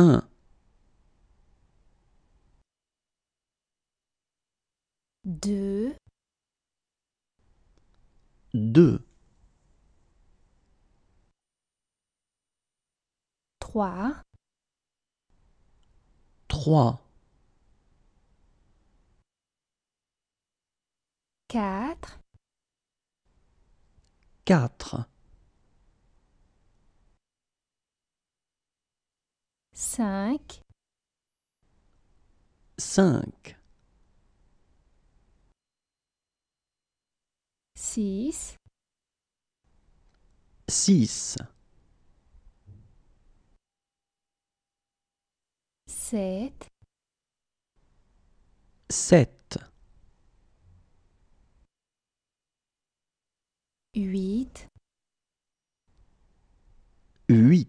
un deux deux trois trois quatre quatre cinq, cinq, six, six, sept, sept, huit, huit.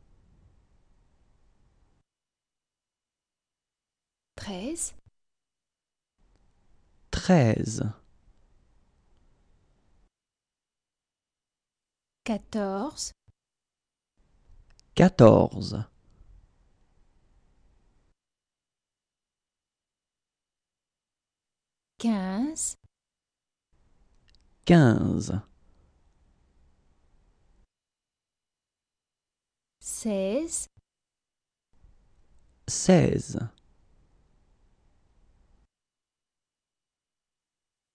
treize, treize, quatorze, quatorze, quinze, quinze, seize, seize.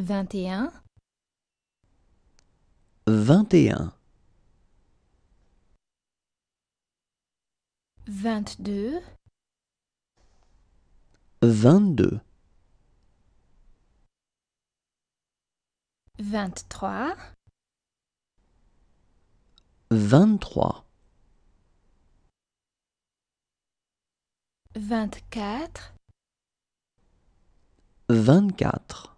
vingt et un, vingt et un, vingt-deux, vingt-deux, vingt-trois, vingt-trois, vingt-quatre, vingt-quatre.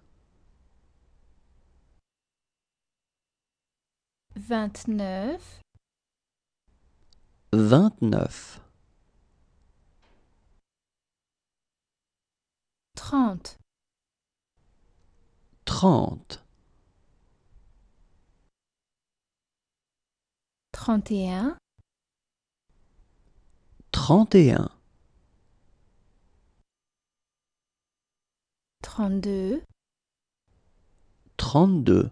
vingt-neuf, vingt-neuf, trente, trente, trente et un, trente et un, trente-deux, trente-deux.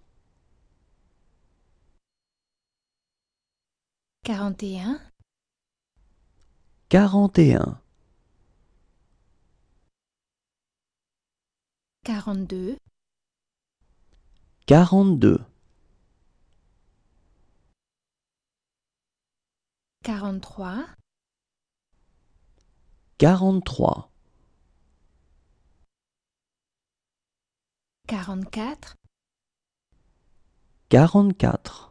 quarante et un, quarante et un, quarante-deux, quarante-deux, quarante-trois, quarante-trois, quarante-quatre, quarante-quatre.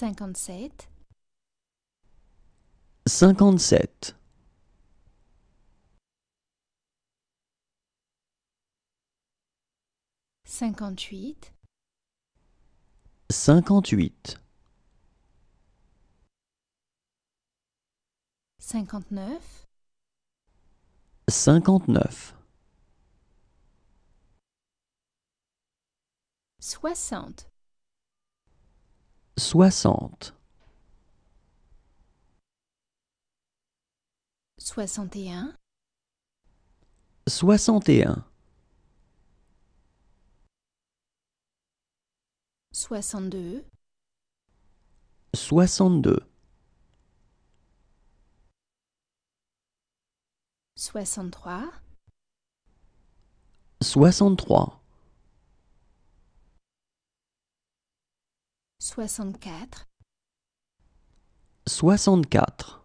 cinquante-sept, cinquante-sept, cinquante-huit, cinquante-huit, cinquante-neuf, cinquante-neuf. soixante. 60 61 61 62 62 63 63 64 64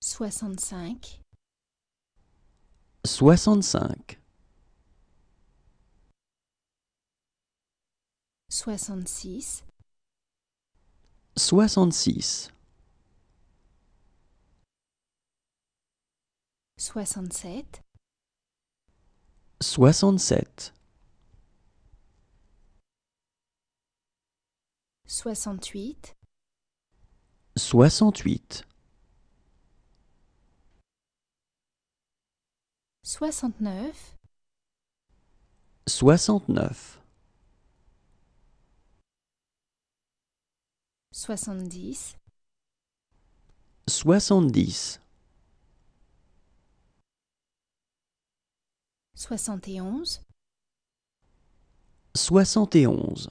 65 65 66 66 67 67 soixante-huit, soixante-huit, soixante-neuf, soixante-neuf, soixante-dix, soixante-dix, soixante et onze, soixante et onze.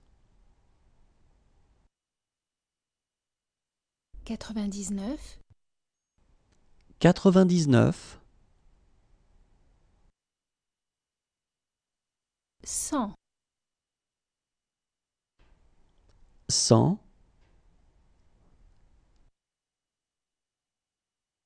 99 99 100 100